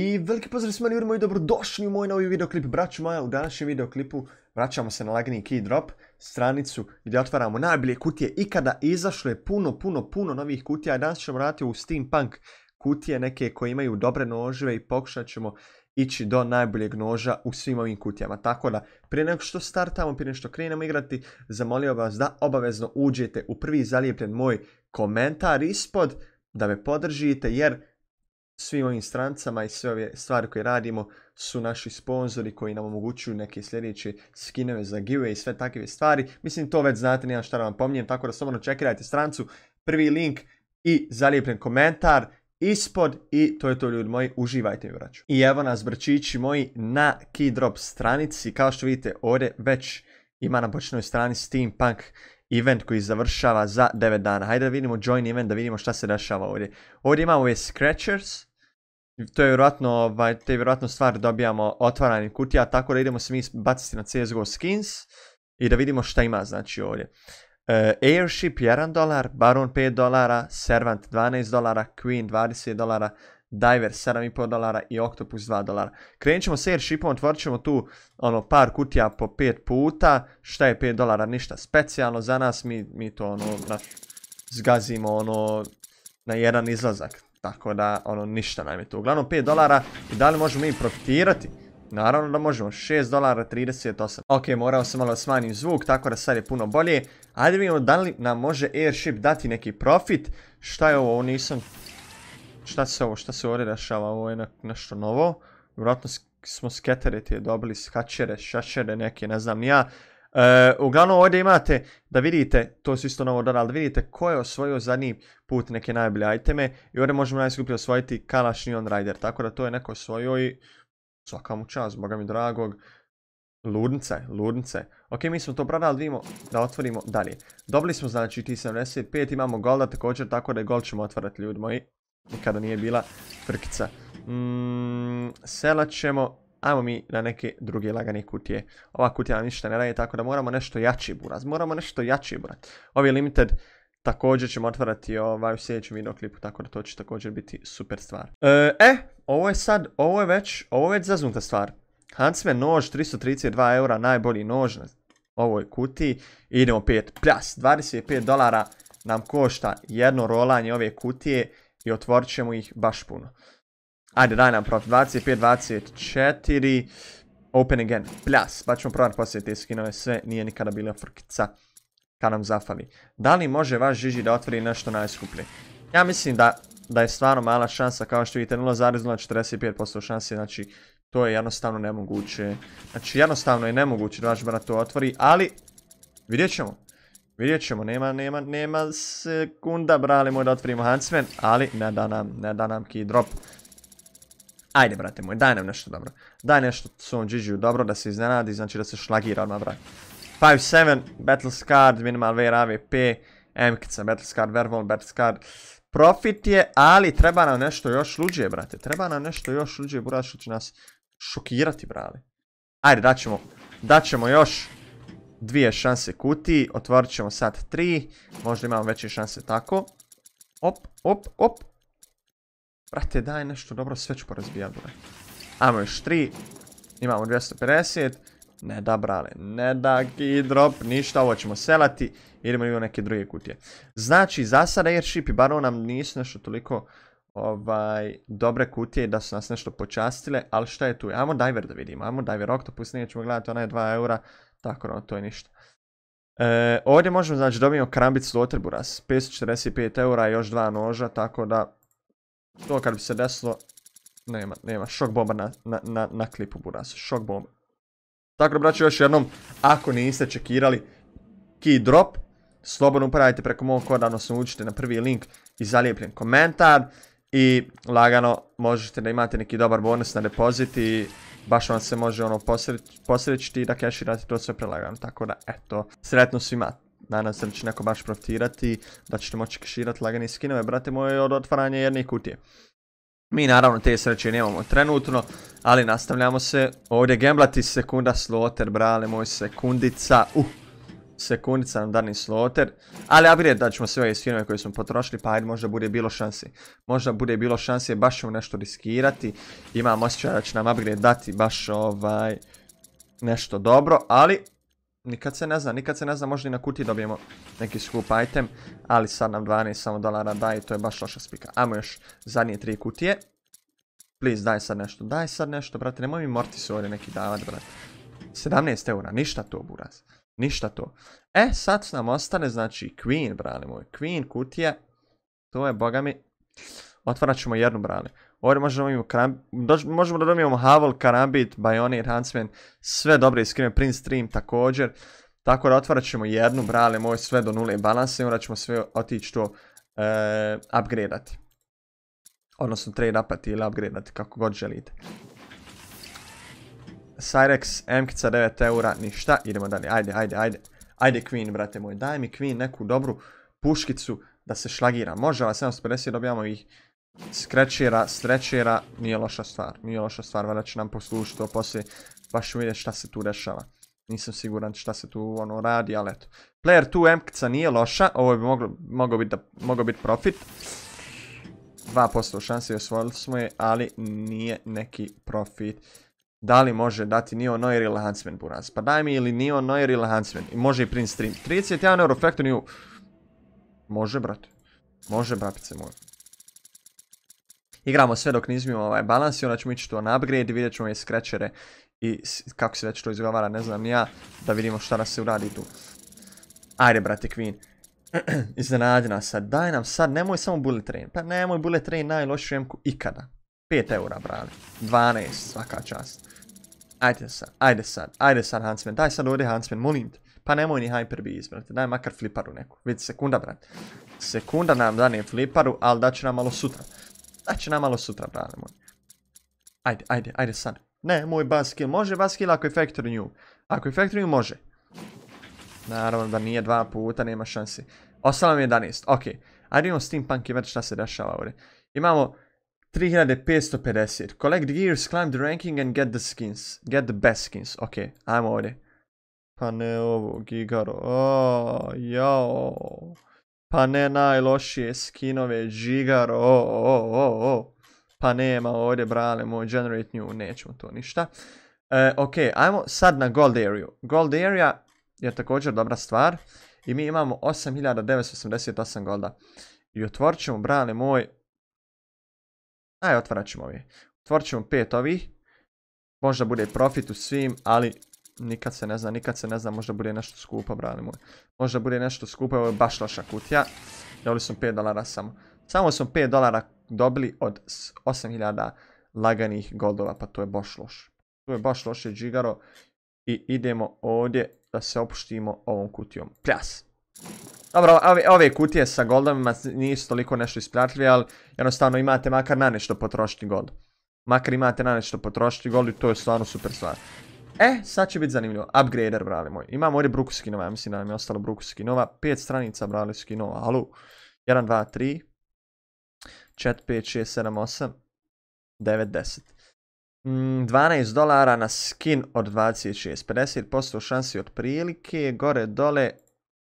I veliki pozdrav svima ljudima i dobrodošli u moj novi videoklip braću moja. U današnjem videoklipu vraćamo se na lagni Keydrop stranicu gdje otvaramo najbolje kutije ikada. Izašlo je puno, puno, puno novih kutija. Danas ćemo vratiti u steampunk kutije neke koje imaju dobre nožive i pokušat ćemo ići do najboljeg noža u svim ovim kutijama. Tako da, prije nego što startamo, prije nego što krenemo igrati, zamolio vas da obavezno uđete u prvi zalijepljen moj komentar ispod, da me podržite jer Svim ovim strancama i sve ove stvari koje radimo su naši sponzori koji nam omogućuju neke sljedeće skinove za giveaway i sve takve stvari. Mislim to već znate, nijem šta da vam pominjem, tako da slobodno čekirajte strancu. Prvi link i zalijepljen komentar ispod i to je to ljudi moji, uživajte mi vraću. I evo nas brčići moji na Keydrop stranici, kao što vidite ovdje već ima na bočnoj strani Steampunk event koji završava za 9 dana. Hajde da vidimo join event, da vidimo šta se dešava ovdje. Ovdje imamo ove Scratchers, to je vjerojatno, ovaj, te vjerojatno stvar dobijamo otvaranje kutija, tako da idemo se mi baciti na CSGO skins i da vidimo šta ima znači ovdje. E, Airship 1 dolar, Baron 5 dolara, Servant 12 dolara, Queen 20 dolara, Diver 7,5 dolara i Octopus 2 dolara. Krenut ćemo s Airshipom, otvorit ćemo tu ono, par kutija po 5 puta, šta je 5 dolara, ništa specijalno za nas, mi, to ono, zgazimo ono, na jedan izlazak, tako da, ono, ništa nam je to. Uglavnom 5 dolara i da li možemo i profitirati? Naravno da možemo, 6 dolara 38. Ok, morao sam malo smanjiti zvuk, tako da sad je puno bolje. Ajde vidimo da li nam može Airship dati neki profit. Šta je ovo, ovo nisam... Šta se ovo, šta se ovdje rešava, ovo je nešto novo. Vjerojatno smo sketeriti dobili skačere, šačere neke, ne znam ja. E, uglavnom ovdje imate da vidite, to su isto novo dodali, vidite ko je osvojio zadnji put neke najbolje iteme i ovdje možemo najskuplje osvojiti Kalash on Rider, tako da to je neko osvojio i svaka mu čast, boga mi dragog. Ludnice, ludnice. Ok, mi smo to prodali, vidimo da otvorimo dalje. Dobili smo znači T75, imamo golda također, tako da je gold ćemo otvarati ljudi moji. Nikada nije bila frkica. Mm, sela ćemo ajmo mi na neke druge lagane kutije. Ova kutija nam ništa ne radi, tako da moramo nešto jači buraz, moramo nešto jači buraz. Ovi limited također ćemo otvarati ovaj u sljedećem videoklipu, tako da to će također biti super stvar. E, e ovo je sad, ovo je već, ovo je već zaznuta stvar. Huntsman nož, 332 eura, najbolji nož na ovoj kutiji. Idemo 5, pljas, 25 dolara nam košta jedno rolanje ove kutije i otvorit ćemo ih baš puno. Ajde, daj nam prof. 25, 24. Open again. Pljas. Pa ćemo provati poslije te skinove. Sve nije nikada bila frkica. Kad nam zafali. Da li može vaš Žiži da otvori nešto najskuplje? Ja mislim da, da je stvarno mala šansa. Kao što vidite 0,045% šanse. Znači, to je jednostavno nemoguće. Znači, jednostavno je nemoguće da vaš brat to otvori. Ali, vidjet ćemo. Vidjet ćemo, nema, nema, nema sekunda, brali moj da otvorimo Huntsman, ali ne da nam, ne da nam key drop. Ajde, brate moj, daj nam nešto dobro. Daj nešto svom Gigi dobro da se iznenadi, znači da se šlagira odmah, brate. 5-7, Battle Scard, Minimal Wear AVP, MKC, Battle Scard, Verbal, Battle Scard. Profit je, ali treba nam nešto još luđe, brate. Treba nam nešto još luđe, brate, što će nas šokirati, brali Ajde, daćemo, daćemo još dvije šanse kutiji, otvorit ćemo sad tri, možda imamo veće šanse tako. Op, op, op, Brate, daj nešto dobro, sve ću porazbijat, bre. Ajmo još tri. Imamo 250. Ne da, brale, ne da, keydrop, ništa, ovo ćemo selati. Idemo i u neke druge kutije. Znači, za sad airship i baron nam nisu nešto toliko ovaj, dobre kutije da su nas nešto počastile, ali šta je tu? Ajmo diver da vidimo, ajmo diver octopus, nije ćemo gledati, ona je 2 eura, tako da, to je ništa. E, ovdje možemo, znači, dobijemo krambic loterburas, 545 eura i još dva noža, tako da to kad bi se desilo, nema, nema, šok bomba na, klipu Buras, šok bomba. Tako da braću još jednom, ako niste čekirali key drop, slobodno upravite preko mog koda, odnosno uđite na prvi link i zalijepljen komentar i lagano možete da imate neki dobar bonus na depozit i baš vam se može ono posrećiti i da cashirate to sve prelagano. Tako da eto, sretno svima. Nadam se da će neko baš profitirati, da ćete moći kaširati lagani skinove, brate moje, od otvaranja jedne kutije. Mi naravno te sreće nemamo trenutno, ali nastavljamo se. Ovdje gemblati sekunda sloter, brale moj, sekundica, uh, sekundica nam dani sloter. Ali upgrade da ćemo sve ove skinove koje smo potrošili, pa ajde možda bude bilo šansi. Možda bude bilo šanse, baš ćemo nešto riskirati. Imam osjećaj da će nam upgrade dati baš ovaj nešto dobro, ali Nikad se ne zna, nikad se ne zna, možda i na kutiji dobijemo neki skup item, ali sad nam 12 samo dolara daje to je baš loša spika. Ajmo još zadnje tri kutije. Please, daj sad nešto, daj sad nešto, brate, nemoj mi Mortis ovdje neki davat, brate. 17 eura, ništa to, buraz. Ništa to. E, sad nam ostane, znači, Queen, brale moj. Queen kutija. To je, boga mi. Otvarat ćemo jednu, brale. Ovdje možemo, možemo da dobijemo Havel, Karambit, Bajonir, Huntsman, sve dobre iskrime, Prince Stream također. Tako da otvarat ćemo jednu, brale moj, sve do nule balanse. i onda ćemo sve otići to e, upgradeati. Odnosno trade upati ili upgradeati, kako god želite. Cyrex, Mkica 9 eura, ništa, idemo dalje, ajde, ajde, ajde. Ajde Queen, brate moj, daj mi Queen neku dobru puškicu da se šlagira. Može vas 750, dobijamo ih Skrećira stretchera, nije loša stvar, nije loša stvar, valjda će nam poslužiti to poslije, baš vidjeti šta se tu dešava. Nisam siguran šta se tu ono radi, ali eto. Player 2 Mkica nije loša, ovo bi mogao biti profit. 2% šanse i osvojili smo je, ali nije neki profit. Da li može dati Nio Noir ili Huntsman Buraz? Pa daj mi ili Nio Noir ili Huntsman. I može i Prince Stream. 31 euro Factory Može, brate. Može, brapice moje igramo sve dok nizmimo ovaj balans i onda ćemo ići to na upgrade i vidjet ćemo i skrećere i kako se već to izgovara, ne znam ja, da vidimo šta nas se uradi tu. Ajde, brate Queen. Iznenadi nas sad, daj nam sad, nemoj samo bullet train. Pa nemoj bullet train najlošiju jemku ikada. 5 eura, brate 12, svaka čast. Ajde sad, ajde sad, ajde sad Huntsman, daj sad ovdje Huntsman, molim te. Pa nemoj ni Hyper Beast, brate, daj makar fliparu neku. Vidi, sekunda, brate. Sekunda nam dane fliparu, ali dat nam malo sutra. Znači nam malo sutra, brane moj. Ajde, ajde, ajde sad. Ne, moj kill. može kill ako je factor new. Ako je factor new, može. Naravno da nije dva puta, nema šanse. Ostalo mi je 11, ok. Ajde imamo steampunk i već šta se dešava ovdje. Imamo 3550. Collect gears, climb the ranking and get the skins. Get the best skins. Ok, ajmo ovdje. Pa ne ovo, gigaro. Aaaa, jao. Pa ne najlošije skinove, žigar, o, o, o, o. Pa nema ovdje, brale moj, generate new, nećemo to ništa. E, ok, ajmo sad na gold area. Gold area je također dobra stvar. I mi imamo 8988 golda. I otvorit ćemo, brale moj... Aj, otvarat ćemo ovih. Otvorit ćemo pet ovih. Možda bude profit u svim, ali Nikad se ne zna, nikad se ne zna, možda bude nešto skupo, brali Možda bude nešto skupo, ovo je baš loša kutija. Dobili smo 5 dolara samo. Samo smo 5 dolara dobili od 8000 laganih goldova, pa to je baš loš. To je baš loše, džigaro. I idemo ovdje da se opuštimo ovom kutijom. Pljas! Dobro, ove, kutije sa goldovima nisu toliko nešto isplatljive, ali jednostavno imate makar na nešto potrošiti gold. Makar imate na nešto potrošiti gold i to je stvarno super stvar. E, sad će biti zanimljivo. Upgrader, brali moj. imamo ovdje bruku skinova, ja mislim da nam je ostalo bruku skinova. Pet stranica, brali skinova. Alu. 1, 2, 3. 4, 5, 6, 7, 8. 9, 10. 12 dolara na skin od 26. 50% šansi od prilike. Gore, dole.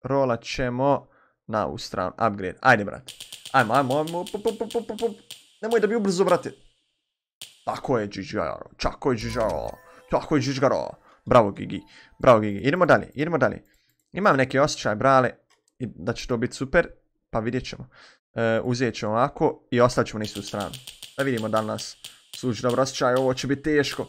Rolat ćemo na ovu stranu. Upgrade. Ajde, brate. Ajmo, ajmo, ajmo. Nemoj da bi ubrzo, brate. Tako je, GGR. Čako je, GGR. Tako je žižgaro. Bravo Gigi. Bravo Gigi. Idemo dalje, idemo dalje. Imam neki osjećaj, brale, da će to biti super. Pa vidjet ćemo. E, uzet ćemo ovako i ostavit ćemo na istu stranu. Da vidimo da li nas služi dobro osjećaj. Ovo će biti teško.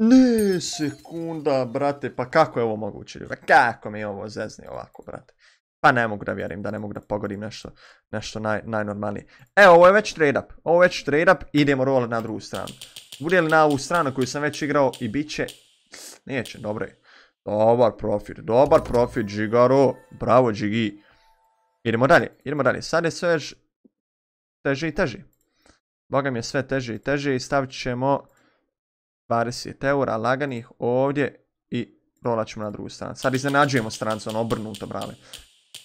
Ne, sekunda, brate, pa kako je ovo moguće? kako mi je ovo zezni ovako, brate? Pa ne mogu da vjerim, da ne mogu da pogodim nešto, nešto najnormalnije. Evo, ovo je već trade up, ovo je već trade up, idemo roll na drugu stranu. Bude li na ovu stranu koju sam već igrao i bit će... Neće, dobro je. Dobar profit, dobar profit, Žigaro. Bravo, Žigi. Idemo dalje, idemo dalje. Sad je sve teže i teže. Boga mi je sve teže i teže i stavit ćemo 20 eura laganih ovdje i rolat ćemo na drugu stranu. Sad iznenađujemo stranu, ono obrnuto, brale.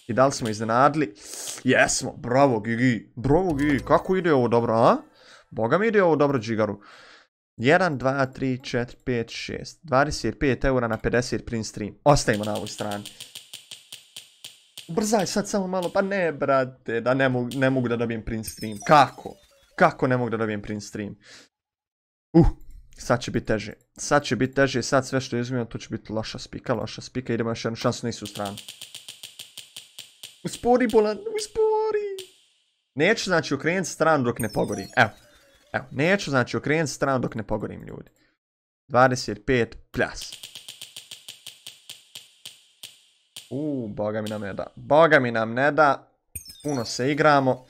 I da li smo iznenadili? Jesmo, bravo Gigi, bravo Gigi, kako ide ovo dobro, a? Boga mi ide ovo dobro, Džigaru. 1, 2, 3, 4, 5, 6. 25 eura na 50 print stream. Ostajemo na ovoj strani. Brzaj sad samo malo, pa ne brate, da ne mogu, ne mogu da dobijem print stream. Kako? Kako ne mogu da dobijem print stream? Uh, sad će biti teže. Sad će biti teže, sad sve što izmijem, to će biti loša spika, loša spika. Idemo još jednu šansu na istu stranu. Uspori bolan, uspori! Neću znači okrenuti stranu dok ne pogori. Evo. Evo, neću, znači okrenuti stranu dok ne pogorim ljudi. 25 pljas. U, boga mi nam ne da. Boga mi nam ne da. Puno se igramo.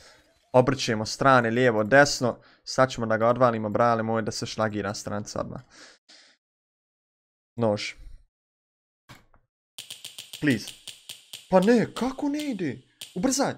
Obrćemo strane lijevo, desno. Sad ćemo da ga odvalimo, brale moj, da se šlagira stranca odmah. Nož. Please. Pa ne, kako ne ide? Ubrzaj.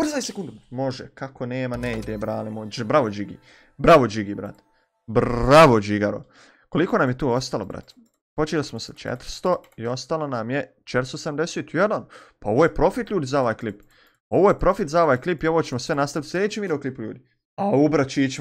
Brzaj sekundu. Može, kako nema, ne ide, brale mođe. Bravo, Džigi. Bravo, Džigi, brat. Bravo, Džigaro. Koliko nam je tu ostalo, brat? Počeli smo sa 400 i ostalo nam je 471. Pa ovo je profit, ljudi, za ovaj klip. Ovo je profit za ovaj klip i ovo ćemo sve nastaviti u sljedećem videoklipu, ljudi. A u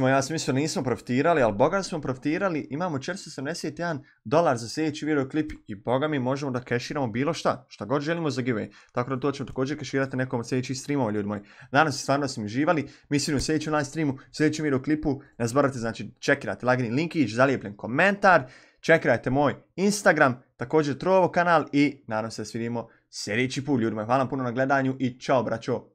ja sam mislio nismo profitirali, ali boga smo profitirali, imamo 471 dolar za sljedeći videoklip i boga mi možemo da keširamo bilo šta, šta god želimo za giveaway. Tako da to ćemo također keširati nekom od sljedećih streamova, ljudi moji. Nadam se stvarno da mi živali, mislim u sljedećem live streamu, sljedećem videoklipu, ne zaboravite, znači čekirajte lagani linkić, zalijepljen komentar, čekirajte moj Instagram, također Trovo kanal i nadam se da se vidimo sljedeći put, ljudi moji. Hvala vam puno na gledanju i čao braćo!